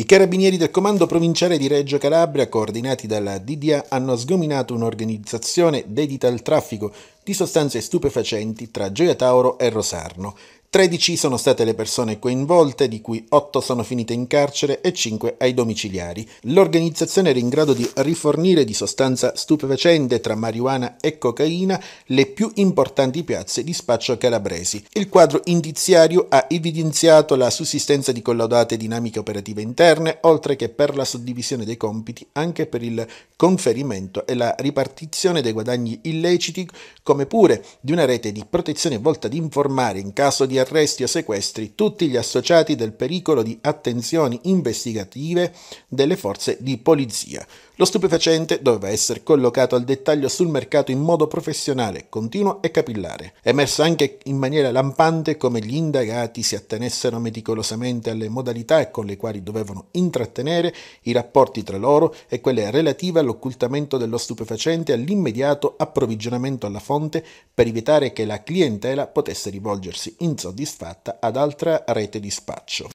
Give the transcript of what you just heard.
I carabinieri del comando provinciale di Reggio Calabria, coordinati dalla DDA, hanno sgominato un'organizzazione dedita al traffico di sostanze stupefacenti tra Gioia Tauro e Rosarno. 13 sono state le persone coinvolte, di cui 8 sono finite in carcere e 5 ai domiciliari. L'organizzazione era in grado di rifornire di sostanza stupefacente tra marijuana e cocaina le più importanti piazze di spaccio calabresi. Il quadro indiziario ha evidenziato la sussistenza di collaudate dinamiche operative interne, oltre che per la suddivisione dei compiti, anche per il conferimento e la ripartizione dei guadagni illeciti, come pure di una rete di protezione volta ad informare in caso di arresti o sequestri tutti gli associati del pericolo di attenzioni investigative delle forze di polizia. Lo stupefacente doveva essere collocato al dettaglio sul mercato in modo professionale, continuo e capillare. Emerso anche in maniera lampante come gli indagati si attenessero meticolosamente alle modalità con le quali dovevano intrattenere i rapporti tra loro e quelle relative all'occultamento dello stupefacente e all'immediato approvvigionamento alla fonte per evitare che la clientela potesse rivolgersi in sostanza soddisfatta ad altra rete di spaccio.